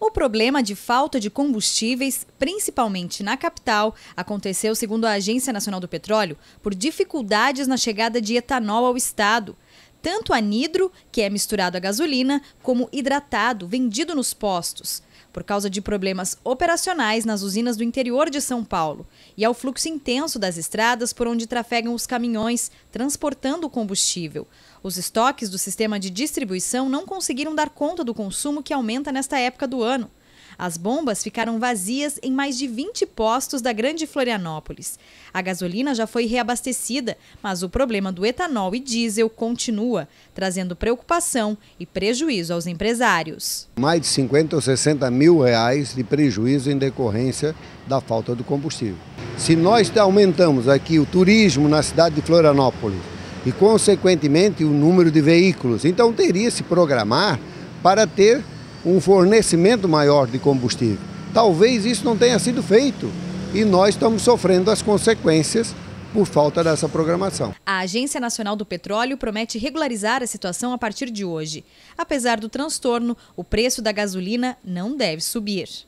O problema de falta de combustíveis, principalmente na capital, aconteceu, segundo a Agência Nacional do Petróleo, por dificuldades na chegada de etanol ao estado. Tanto anidro, que é misturado à gasolina, como hidratado, vendido nos postos por causa de problemas operacionais nas usinas do interior de São Paulo e ao fluxo intenso das estradas por onde trafegam os caminhões transportando o combustível. Os estoques do sistema de distribuição não conseguiram dar conta do consumo que aumenta nesta época do ano. As bombas ficaram vazias em mais de 20 postos da Grande Florianópolis. A gasolina já foi reabastecida, mas o problema do etanol e diesel continua, trazendo preocupação e prejuízo aos empresários. Mais de 50 ou 60 mil reais de prejuízo em decorrência da falta do combustível. Se nós aumentamos aqui o turismo na cidade de Florianópolis e, consequentemente, o número de veículos, então teria se programar para ter um fornecimento maior de combustível. Talvez isso não tenha sido feito e nós estamos sofrendo as consequências por falta dessa programação. A Agência Nacional do Petróleo promete regularizar a situação a partir de hoje. Apesar do transtorno, o preço da gasolina não deve subir.